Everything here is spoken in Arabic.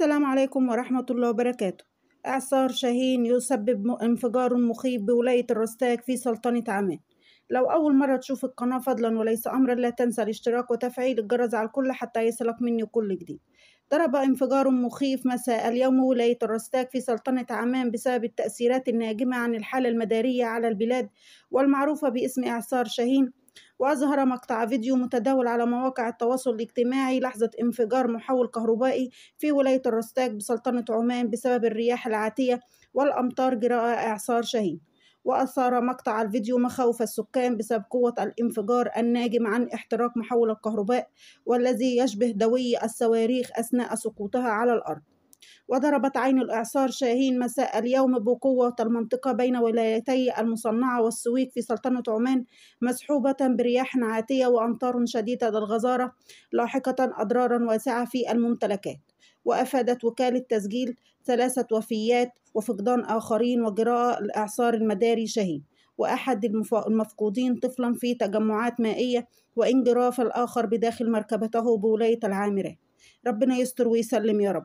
السلام عليكم ورحمة الله وبركاته إعصار شاهين يسبب انفجار مخيف بولاية الرستاك في سلطنة عمان لو أول مرة تشوف القناة فضلا وليس أمرا لا تنسى الاشتراك وتفعيل الجرس على الكل حتى يصلك مني كل جديد ضرب انفجار مخيف مساء اليوم ولاية الرستاك في سلطنة عمان بسبب التأثيرات الناجمة عن الحالة المدارية على البلاد والمعروفة باسم إعصار شاهين وأظهر مقطع فيديو متداول على مواقع التواصل الاجتماعي لحظة انفجار محول كهربائي في ولاية الرستاق بسلطنة عمان بسبب الرياح العاتية والأمطار جراء إعصار شهيد وأثار مقطع الفيديو مخاوف السكان بسبب قوة الانفجار الناجم عن احتراق محول الكهرباء والذي يشبه دوي الصواريخ أثناء سقوطها على الأرض وضربت عين الإعصار شاهين مساء اليوم بقوة المنطقة بين ولايتي المصنعة والسويق في سلطنة عمان مسحوبة برياح عاتية وأمطار شديدة الغزارة لاحقة أضرارا واسعة في الممتلكات وأفادت وكالة تسجيل ثلاثة وفيات وفقدان آخرين وجراء الإعصار المداري شاهين وأحد المفقودين طفلا في تجمعات مائية وانجراف الآخر بداخل مركبته بولاية العامرة ربنا يستر ويسلم يا رب